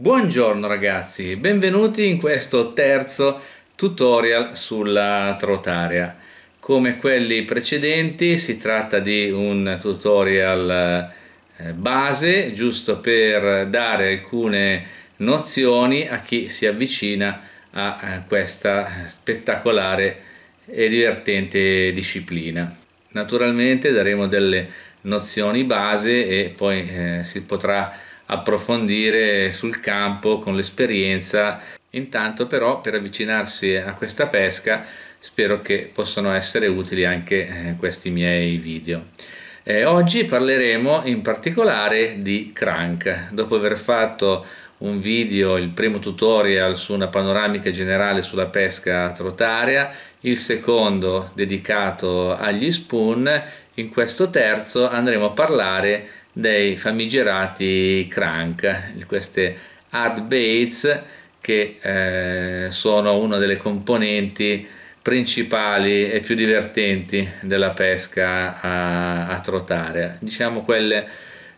Buongiorno ragazzi, benvenuti in questo terzo tutorial sulla trotarea. Come quelli precedenti si tratta di un tutorial eh, base giusto per dare alcune nozioni a chi si avvicina a eh, questa spettacolare e divertente disciplina. Naturalmente daremo delle nozioni base e poi eh, si potrà approfondire sul campo con l'esperienza. Intanto però per avvicinarsi a questa pesca spero che possano essere utili anche eh, questi miei video. Eh, oggi parleremo in particolare di crank. Dopo aver fatto un video, il primo tutorial su una panoramica generale sulla pesca trotaria, il secondo dedicato agli spoon, in questo terzo andremo a parlare di dei famigerati crank, queste hard baits che eh, sono una delle componenti principali e più divertenti della pesca a, a trotare. Diciamo quelle,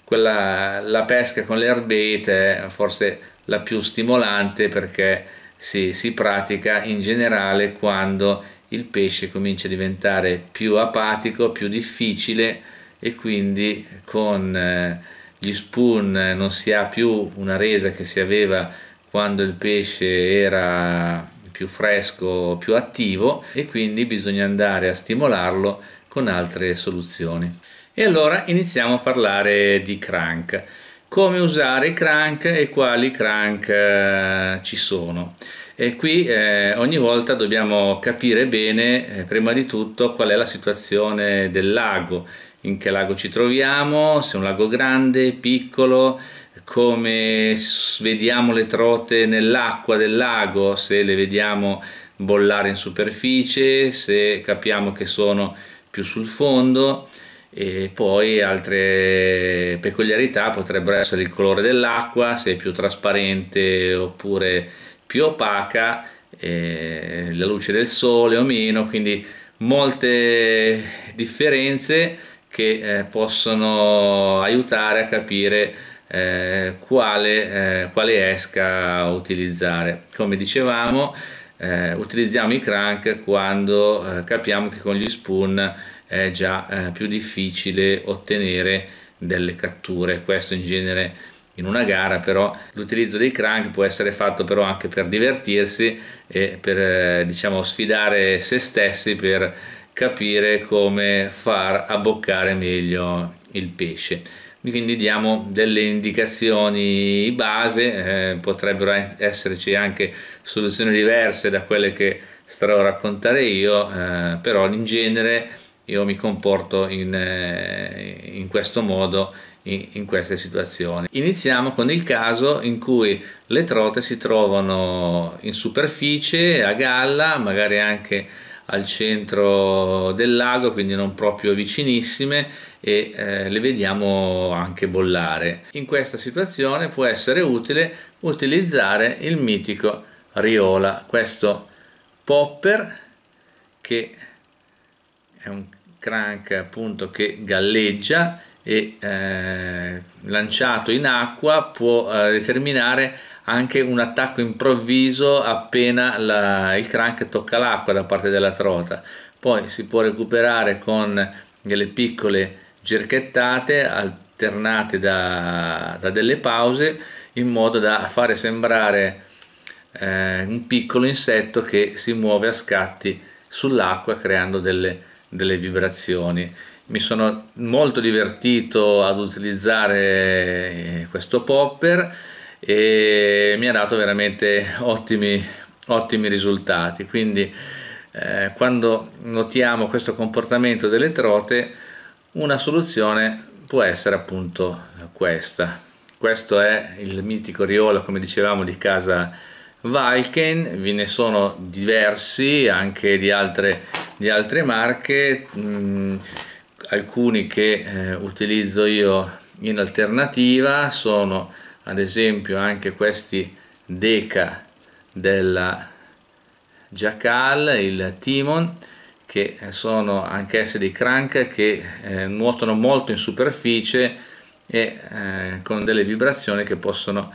quella, la pesca con le hard bait è forse la più stimolante perché si, si pratica in generale quando il pesce comincia a diventare più apatico, più difficile e quindi con eh, gli spoon eh, non si ha più una resa che si aveva quando il pesce era più fresco, più attivo e quindi bisogna andare a stimolarlo con altre soluzioni. E allora iniziamo a parlare di crank. Come usare i crank e quali crank eh, ci sono. E qui eh, ogni volta dobbiamo capire bene, eh, prima di tutto, qual è la situazione del lago in che lago ci troviamo, se è un lago grande, piccolo, come vediamo le trote nell'acqua del lago, se le vediamo bollare in superficie, se capiamo che sono più sul fondo e poi altre peculiarità potrebbero essere il colore dell'acqua, se è più trasparente oppure più opaca, la luce del sole o meno, quindi molte differenze che eh, possono aiutare a capire eh, quale, eh, quale, esca utilizzare. Come dicevamo, eh, utilizziamo i crank quando eh, capiamo che con gli spoon è già più difficile ottenere delle catture. Questo in genere in una gara, però l'utilizzo dei crank può essere fatto però anche per divertirsi e per diciamo sfidare se stessi per capire come far abboccare meglio il pesce quindi diamo delle indicazioni base, eh, potrebbero esserci anche soluzioni diverse da quelle che starò a raccontare io, eh, però in genere io mi comporto in, eh, in questo modo in, in, queste situazioni. Iniziamo con il caso in cui le trote si trovano in superficie, a galla, magari anche al centro del lago, quindi non proprio vicinissime e eh, le vediamo anche bollare. In questa situazione può essere utile utilizzare il mitico Riola, questo popper che è un crank appunto che galleggia e eh, lanciato in acqua può eh, determinare anche un attacco improvviso appena la, il crank tocca l'acqua da parte della trota poi si può recuperare con delle piccole gerchettate alternate da, da delle pause in modo da fare sembrare eh, un piccolo insetto che si muove a scatti sull'acqua creando delle, delle vibrazioni mi sono molto divertito ad utilizzare eh, questo popper e mi ha dato veramente ottimi, ottimi risultati. Quindi eh, quando notiamo questo comportamento delle trote, una soluzione può essere appunto questa. Questo è il mitico riolo, come dicevamo, di casa Valken, ve ne sono diversi anche di altre, di altre marche, mh, mm, alcuni che eh, utilizzo io in alternativa sono ad esempio anche questi Deca della Jackal, il Timon, che sono anch'essi dei crank che eh, nuotano molto in superficie e eh, con delle vibrazioni che possono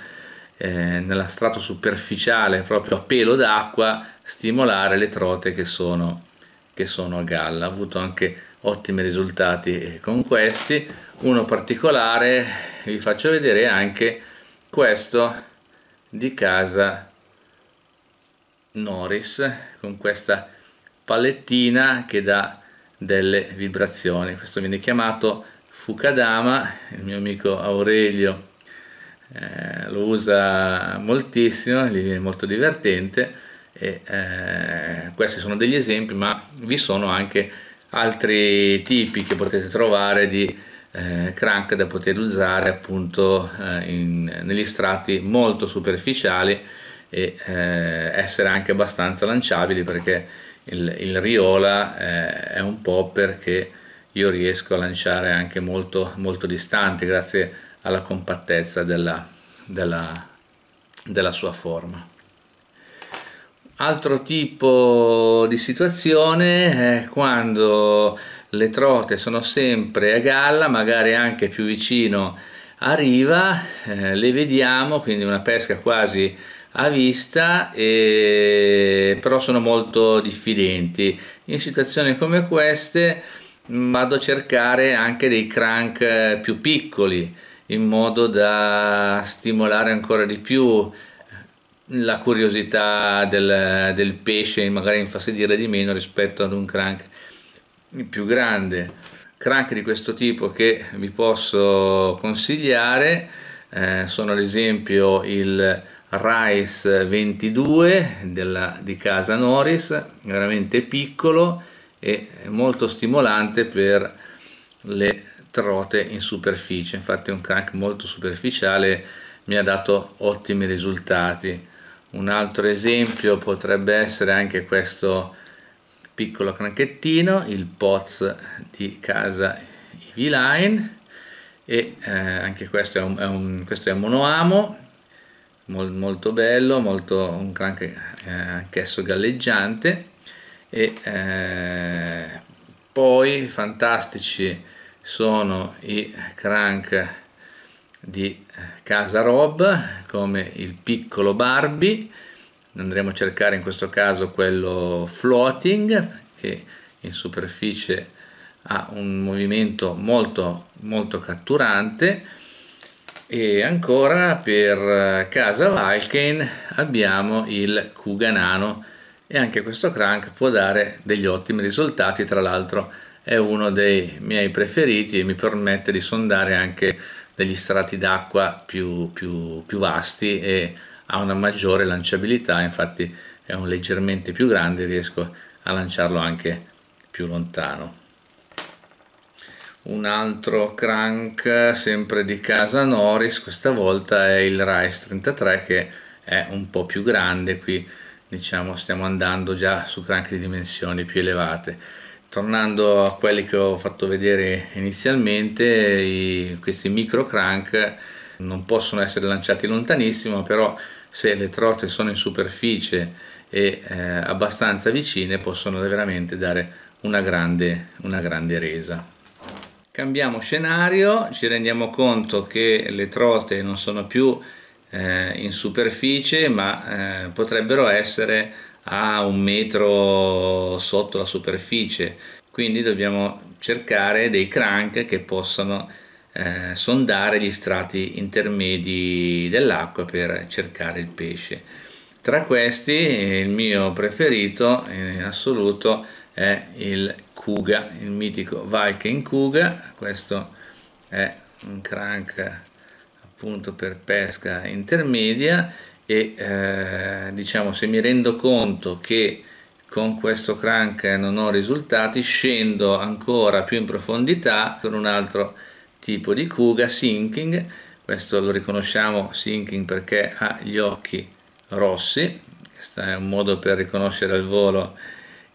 eh, nella strato superficiale proprio a pelo d'acqua stimolare le trote che sono, che sono a galla. Ho avuto anche ottimi risultati con questi, uno particolare vi faccio vedere anche questo di casa Norris con questa palettina che dà delle vibrazioni questo viene chiamato Fukadama il mio amico Aurelio eh, lo usa moltissimo gli viene molto divertente e, eh, questi sono degli esempi ma vi sono anche altri tipi che potete trovare di eh, crank da poter usare appunto eh, in, negli strati molto superficiali e eh, essere anche abbastanza lanciabili perché il, il riola eh, è un po' perché io riesco a lanciare anche molto, molto distanti grazie alla compattezza della, della, della sua forma. Altro tipo di situazione è quando le trote sono sempre a galla, magari anche più vicino a riva, eh, le vediamo, quindi una pesca quasi a vista, e... però sono molto diffidenti. In situazioni come queste mm, vado a cercare anche dei crank eh, più piccoli in modo da stimolare ancora di più eh, la curiosità del, del pesce magari infastidire di meno rispetto ad un crank il più grande crank di questo tipo che vi posso consigliare eh, sono ad esempio il Rice 22 della, di casa Norris, veramente piccolo e molto stimolante per le trote in superficie, infatti è un crank molto superficiale, mi ha dato ottimi risultati. Un altro esempio potrebbe essere anche questo piccolo cranchettino, il Poz di casa v Line e eh, anche questo è un, è un, questo è un monoamo mol, molto bello, molto, un crank eh, anch'esso galleggiante e eh, poi fantastici sono i crank di eh, casa Rob come il piccolo Barbie andremo a cercare in questo caso quello floating che in superficie ha un movimento molto molto catturante e ancora per eh, casa Valkane abbiamo il Kuganano e anche questo crank può dare degli ottimi risultati tra l'altro è uno dei miei preferiti e mi permette di sondare anche degli strati d'acqua più, più, più vasti e ha una maggiore lanciabilità infatti è un leggermente più grande riesco a lanciarlo anche più lontano un altro crank sempre di casa Norris questa volta è il Rice 33 che è un po' più grande qui diciamo stiamo andando già su crank di dimensioni più elevate tornando a quelli che ho fatto vedere inizialmente i, questi micro crank non possono essere lanciati lontanissimo però se le trote sono in superficie e eh, abbastanza vicine possono veramente dare una grande, una grande resa. Cambiamo scenario, ci rendiamo conto che le trote non sono più eh, in superficie ma eh, potrebbero essere a un metro sotto la superficie quindi dobbiamo cercare dei crank che possano eh, sondare gli strati intermedi dell'acqua per cercare il pesce. Tra questi eh, il mio preferito in eh, assoluto è il Kuga, il mitico Valken Kuga, questo è un crank appunto per pesca intermedia e eh, diciamo se mi rendo conto che con questo crank non ho risultati scendo ancora più in profondità con un altro crank tipo di Kuga, Sinking, questo lo riconosciamo Sinking perché ha gli occhi rossi, questo è un modo per riconoscere al volo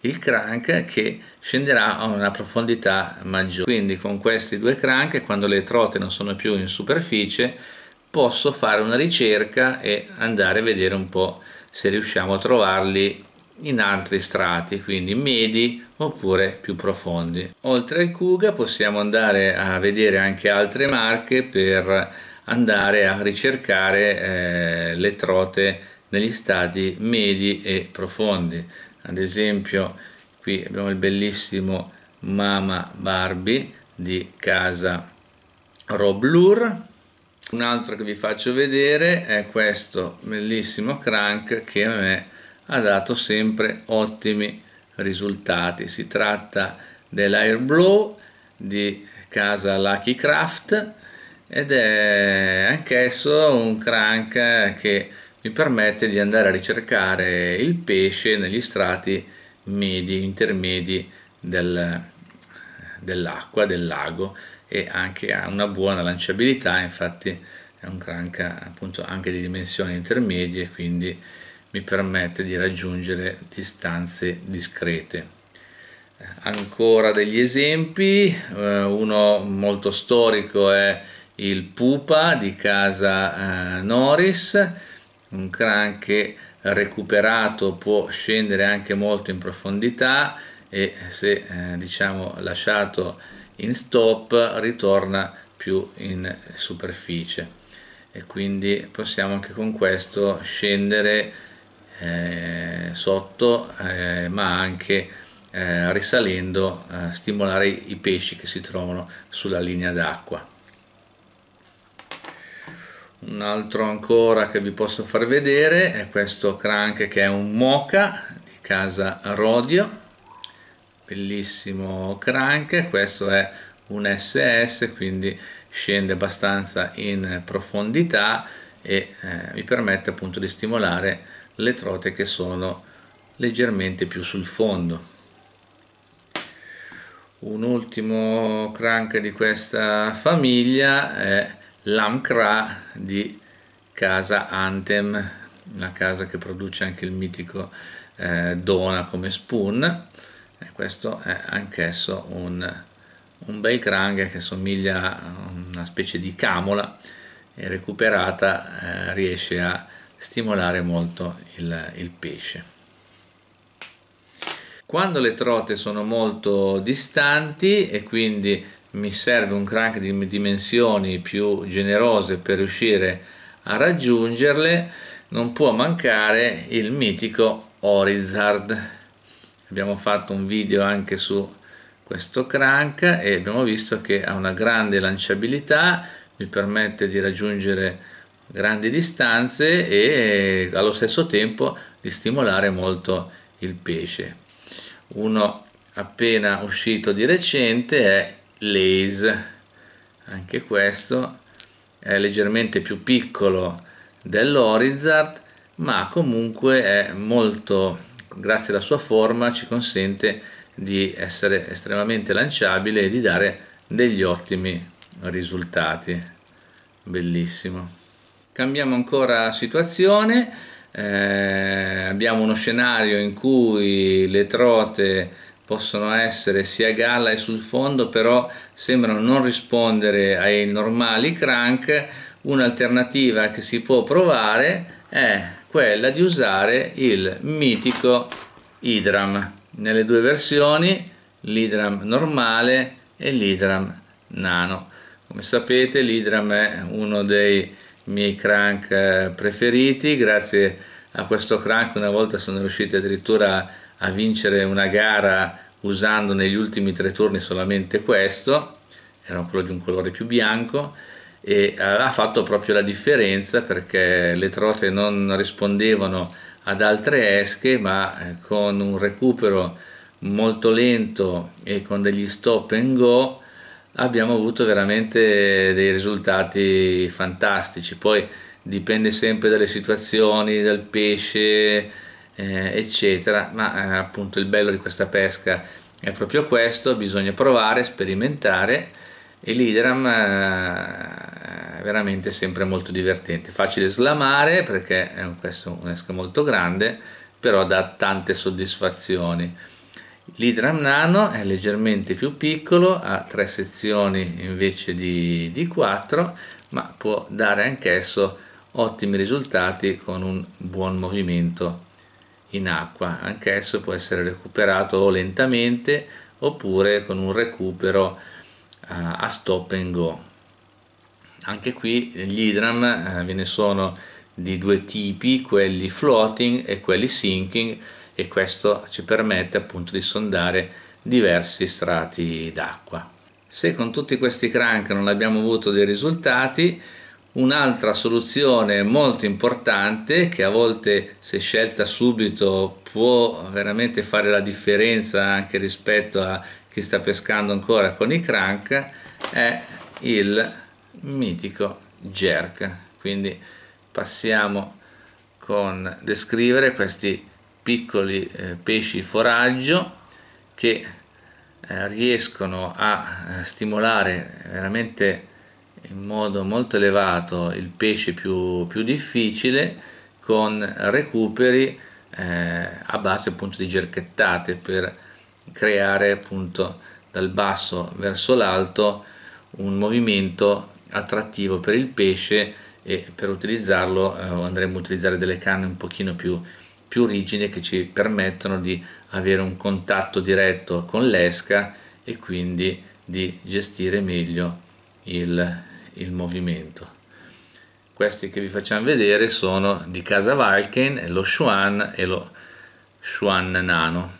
il crank che scenderà a una profondità maggiore. Quindi con questi due crank, quando le trote non sono più in superficie, posso fare una ricerca e andare a vedere un po' se riusciamo a trovarli in altri strati, quindi medi oppure più profondi. Oltre al Kuga possiamo andare a vedere anche altre marche per andare a ricercare eh, le trote negli stati medi e profondi. Ad esempio qui abbiamo il bellissimo Mama Barbie di casa Roblur. Un altro che vi faccio vedere è questo bellissimo crank che a me ha dato sempre ottimi risultati. Si tratta dell'Air Blue di casa Lucky Craft ed è anch'esso un crank che mi permette di andare a ricercare il pesce negli strati medi, intermedi del, dell'acqua, del lago e anche ha una buona lanciabilità, infatti è un crank appunto anche di dimensioni intermedie, quindi mi permette di raggiungere distanze discrete. Ancora degli esempi, eh, uno molto storico è il Pupa di casa eh, Norris, un crank che recuperato può scendere anche molto in profondità e se eh, diciamo lasciato in stop ritorna più in superficie e quindi possiamo anche con questo scendere eh, sotto eh, ma anche eh, risalendo eh, stimolare i pesci che si trovano sulla linea d'acqua un altro ancora che vi posso far vedere è questo crank che è un mocha di casa Rodio bellissimo crank questo è un SS quindi scende abbastanza in profondità e eh, mi permette appunto di stimolare le trote che sono leggermente più sul fondo un ultimo crank di questa famiglia è l'Amkra di casa Anthem la casa che produce anche il mitico eh, Dona come spoon e questo è anch'esso un, un bel crank che somiglia a una specie di camola e recuperata eh, riesce a stimolare molto il, il pesce. Quando le trote sono molto distanti e quindi mi serve un crank di dimensioni più generose per riuscire a raggiungerle, non può mancare il mitico Orizard. Abbiamo fatto un video anche su questo crank e abbiamo visto che ha una grande lanciabilità, mi permette di raggiungere grandi distanze e allo stesso tempo di stimolare molto il pesce. Uno appena uscito di recente è Lays, anche questo è leggermente più piccolo dell'Orizard ma comunque è molto, grazie alla sua forma, ci consente di essere estremamente lanciabile e di dare degli ottimi risultati. Bellissimo. Cambiamo ancora situazione, eh, abbiamo uno scenario in cui le trote possono essere sia a galla e sul fondo, però sembrano non rispondere ai normali crank. Un'alternativa che si può provare è quella di usare il mitico idram nelle due versioni, l'idram normale e l'idram nano. Come sapete l'idram è uno dei miei crank eh, preferiti, grazie a questo crank una volta sono riuscito addirittura a vincere una gara usando negli ultimi tre turni solamente questo, era quello di un colore più bianco e eh, ha fatto proprio la differenza perché le trote non rispondevano ad altre esche ma eh, con un recupero molto lento e con degli stop and go abbiamo avuto veramente dei risultati fantastici. Poi dipende sempre dalle situazioni, dal pesce, eh, eccetera, ma eh, appunto il bello di questa pesca è proprio questo, bisogna provare, sperimentare e l'idram eh, è veramente sempre molto divertente, facile slamare perché è un, questo è un'esca molto grande, però dà tante soddisfazioni. L'idram nano è leggermente più piccolo, ha tre sezioni invece di, di 4, ma può dare anch'esso ottimi risultati con un buon movimento in acqua. Anch'esso può essere recuperato o lentamente oppure con un recupero eh, a stop and go. Anche qui gli idram eh, ve ne sono di due tipi, quelli floating e quelli sinking e questo ci permette appunto di sondare diversi strati d'acqua. Se con tutti questi crank non abbiamo avuto dei risultati, Un'altra soluzione molto importante che a volte se scelta subito può veramente fare la differenza anche rispetto a chi sta pescando ancora con i crank è il mitico jerk. Quindi passiamo con descrivere questi piccoli eh, pesci foraggio che eh, riescono a eh, stimolare veramente in modo molto elevato il pesce più, più difficile con recuperi eh, a base appunto di gerchettate per creare appunto dal basso verso l'alto un movimento attrattivo per il pesce e per utilizzarlo eh, andremo a utilizzare delle canne un pochino più più rigide che ci permettono di avere un contatto diretto con l'esca e quindi di gestire meglio il, il movimento. Questi che vi facciamo vedere sono di casa Valken, lo Xuan e lo Xuan Nano,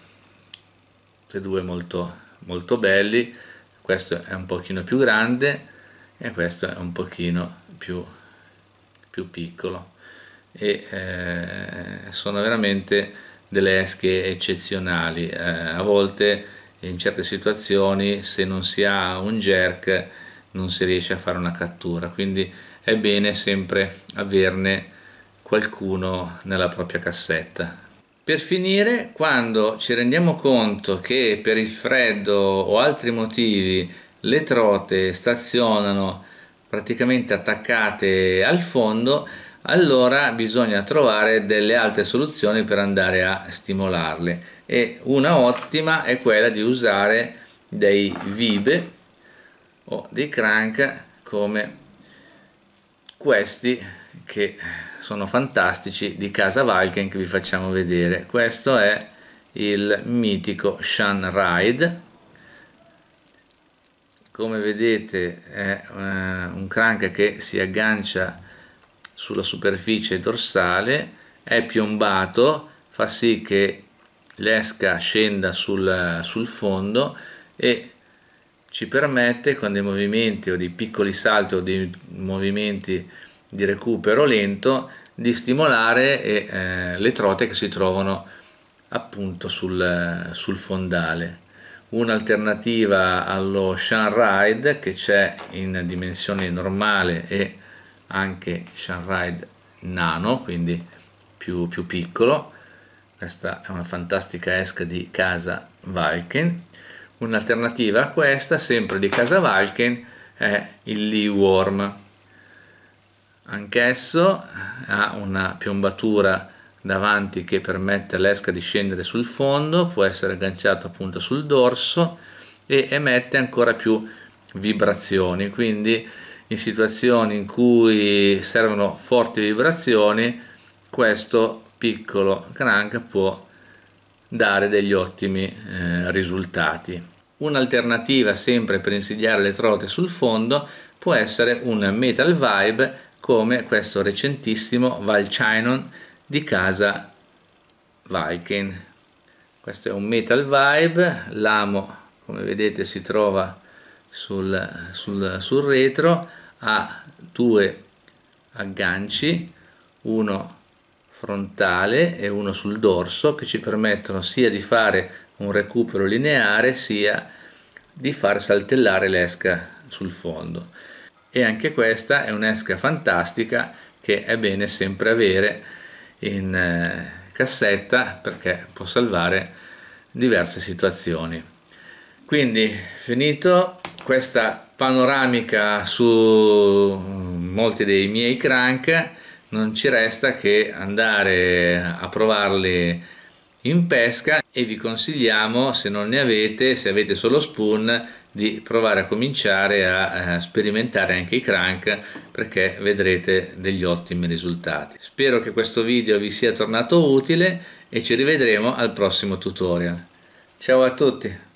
tutti e due molto, molto belli, questo è un pochino più grande e questo è un pochino più, più piccolo e eh, sono veramente delle esche eccezionali. Eh, a volte in certe situazioni se non si ha un jerk non si riesce a fare una cattura, quindi è bene sempre averne qualcuno nella propria cassetta. Per finire, quando ci rendiamo conto che per il freddo o altri motivi le trote stazionano praticamente attaccate al fondo, allora bisogna trovare delle altre soluzioni per andare a stimolarle e una ottima è quella di usare dei vibe o dei crank come questi che sono fantastici di casa Valken che vi facciamo vedere questo è il mitico Shan Ride come vedete è eh, un crank che si aggancia sulla superficie dorsale è piombato fa sì che l'esca scenda sul, sul fondo e ci permette con dei movimenti o dei piccoli salti o dei movimenti di recupero lento di stimolare eh, le trote che si trovano appunto sul, sul fondale. Un'alternativa allo shun ride che c'è in dimensione normale e anche Sunride Nano, quindi più, più piccolo. Questa è una fantastica esca di casa Valken. Un'alternativa a questa, sempre di casa Valken, è il Lee Worm. Anch'esso ha una piombatura davanti che permette all'esca di scendere sul fondo, può essere agganciato appunto sul dorso e emette ancora più vibrazioni, quindi in situazioni in cui servono forti vibrazioni, questo piccolo crank può dare degli ottimi eh, risultati. Un'alternativa sempre per insidiare le trote sul fondo può essere un metal vibe come questo recentissimo Valchinon di casa Valken. Questo è un metal vibe, l'amo come vedete si trova sul, sul, sul retro, ha due agganci, uno frontale e uno sul dorso, che ci permettono sia di fare un recupero lineare sia di far saltellare l'esca sul fondo. E anche questa è un'esca fantastica che è bene sempre avere in eh, cassetta perché può salvare diverse situazioni. Quindi finito questa panoramica su mm, molti dei miei crank non ci resta che andare a provarli in pesca e vi consigliamo se non ne avete se avete solo spoon di provare a cominciare a eh, sperimentare anche i crank perché vedrete degli ottimi risultati spero che questo video vi sia tornato utile e ci rivedremo al prossimo tutorial ciao a tutti